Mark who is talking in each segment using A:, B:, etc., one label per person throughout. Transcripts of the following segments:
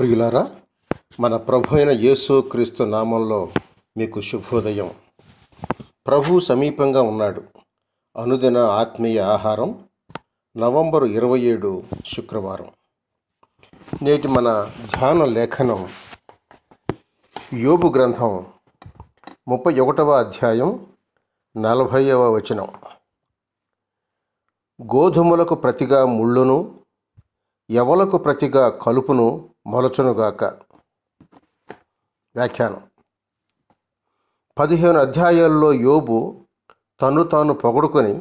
A: ప్రియులారా మన ప్రభు అయిన యేసుక్రీస్తు నామంలో మీకు శుభోదయం ప్రభు సమీపంగా ఉన్నాడు అనుదిన ఆత్మీయ ఆహారం నవంబర్ ఇరవై ఏడు శుక్రవారం నేటి మన ధ్యాన లేఖనం యోబు గ్రంథం ముప్పై ఒకటవ అధ్యాయం నలభైవ వచనం గోధుమలకు ప్రతిగా ముళ్ళును ఎవలకు ప్రతిగా కలుపును మొలచునుగాక వ్యాఖ్యానం పదిహేను అధ్యాయాల్లో యోబు తను తాను పొగడుకొని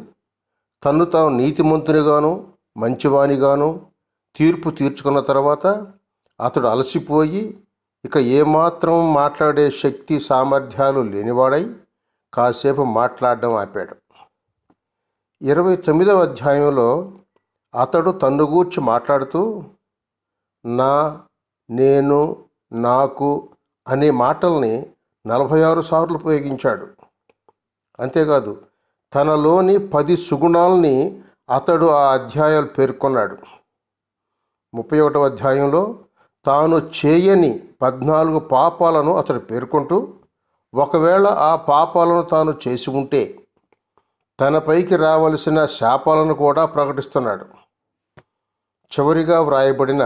A: తను తాను నీతిమంతునిగాను మంచివానిగాను తీర్పు తీర్చుకున్న తర్వాత అతడు అలసిపోయి ఇక ఏమాత్రం మాట్లాడే శక్తి సామర్థ్యాలు లేనివాడై కాసేపు మాట్లాడడం ఆపాడు ఇరవై తొమ్మిదవ అధ్యాయంలో అతడు తన్ను గూర్చి మాట్లాడుతూ నా నేను నాకు అనే మాటల్ని నలభై ఆరు సార్లు ఉపయోగించాడు అంతేకాదు తనలోని పది సుగుణాలని అతడు ఆ అధ్యాయాలు పేర్కొన్నాడు ముప్పై ఒకటవ అధ్యాయంలో తాను చేయని పద్నాలుగు పాపాలను అతడు పేర్కొంటూ ఒకవేళ ఆ పాపాలను తాను చేసి ఉంటే తనపైకి రావలసిన శాపాలను కూడా ప్రకటిస్తున్నాడు చివరిగా వ్రాయబడిన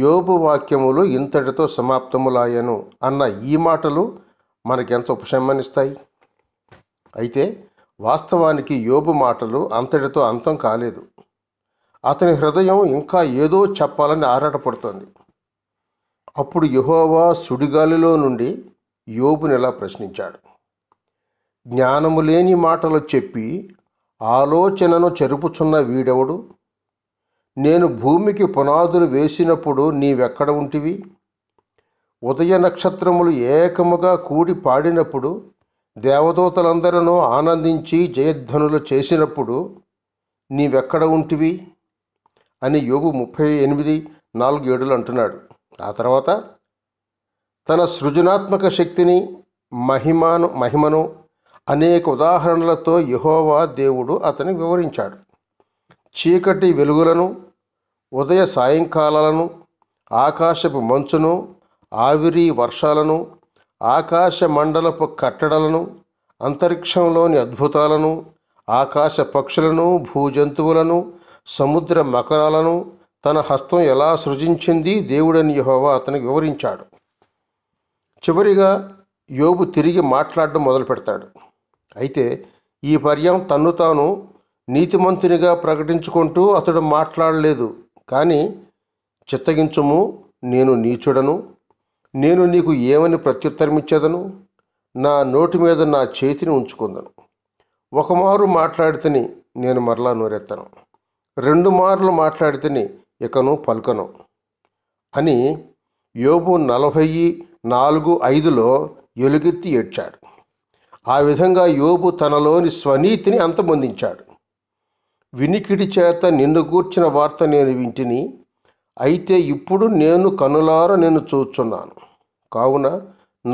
A: యోబు వాక్యములు ఇంతటితో సమాప్తములాయను అన్న ఈ మాటలు మనకెంత ఉపశమనిస్తాయి అయితే వాస్తవానికి యోబు మాటలు అంతటితో అంతం కాలేదు అతని హృదయం ఇంకా ఏదో చెప్పాలని ఆరాటపడుతోంది అప్పుడు యహోవా సుడిగాలిలో నుండి యోబుని ఇలా ప్రశ్నించాడు జ్ఞానము లేని మాటలు చెప్పి ఆలోచనను చెరుపుచున్న వీడెవడు నేను భూమికి పునాదులు వేసినప్పుడు నీవెక్కడ ఉంటివి ఉదయ నక్షత్రములు ఏకముగా కూడి పాడినప్పుడు దేవదూతలందరూ ఆనందించి జయధ్వనులు చేసినప్పుడు నీవెక్కడ ఉంటివి అని యోగు ముప్పై ఎనిమిది నాలుగు ఏడులు అంటున్నాడు ఆ తర్వాత తన సృజనాత్మక శక్తిని మహిమాను మహిమను అనేక ఉదాహరణలతో యహోవా దేవుడు అతని వివరించాడు చీకటి వెలుగులను ఉదయ సాయంకాలాలను ఆకాశపు మంచును ఆవిరి వర్షాలను ఆకాశ మండలపు కట్టడలను అంతరిక్షంలోని అద్భుతాలను ఆకాశ పక్షులను భూజంతువులను సముద్ర మకరాలను తన హస్తం ఎలా సృజించింది దేవుడని యహోవా అతను వివరించాడు చివరిగా యోబు తిరిగి మాట్లాడడం మొదలు పెడతాడు అయితే ఈ పర్యం తన్ను తాను నీతిమంతునిగా ప్రకటించుకుంటూ అతడు మాట్లాడలేదు కానీ చిత్తగించము నేను నీచుడను నేను నీకు ఏమని ఇచ్చేదను నా నోటి మీద నా చేతిని ఉంచుకుందను ఒకమారు మాట్లాడితేని నేను మరలా నోరెత్తను రెండు మార్లు మాట్లాడితేని ఇకను పలుకను అని యోబు నలభై నాలుగు ఐదులో ఎలుగెత్తి ఏడ్చాడు ఆ విధంగా యోబు తనలోని స్వనీతిని అంతమొందించాడు వినికిడి చేత నిన్ను గూర్చిన వార్త నేను వింటిని అయితే ఇప్పుడు నేను కనులార నేను చూచున్నాను కావున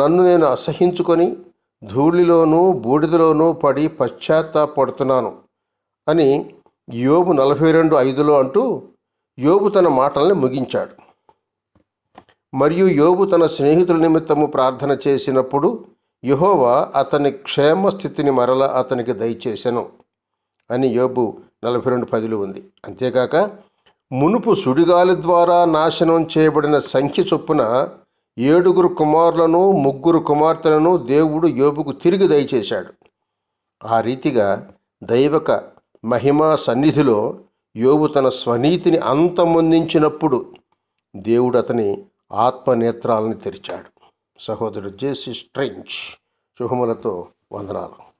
A: నన్ను నేను అసహించుకొని ధూళిలోనూ బూడిదలోనూ పడి పశ్చాత్తాపడుతున్నాను అని యోబు నలభై రెండు ఐదులో అంటూ యోబు తన మాటల్ని ముగించాడు మరియు యోబు తన స్నేహితుల నిమిత్తము ప్రార్థన చేసినప్పుడు యహోవా అతని క్షేమ స్థితిని మరల అతనికి దయచేసెను అని యోబు నలభై రెండు పదులు ఉంది అంతేకాక మునుపు సుడిగాలి ద్వారా నాశనం చేయబడిన సంఖ్య చొప్పున ఏడుగురు కుమారులను ముగ్గురు కుమార్తెలను దేవుడు యోబుకు తిరిగి దయచేశాడు ఆ రీతిగా దైవక మహిమా సన్నిధిలో యోబు తన స్వనీతిని అంతమొందించినప్పుడు దేవుడు అతని ఆత్మనేత్రాలను తెరిచాడు సహోదరుడు జేసి స్ట్రెంచ్ శుభములతో వందనాలు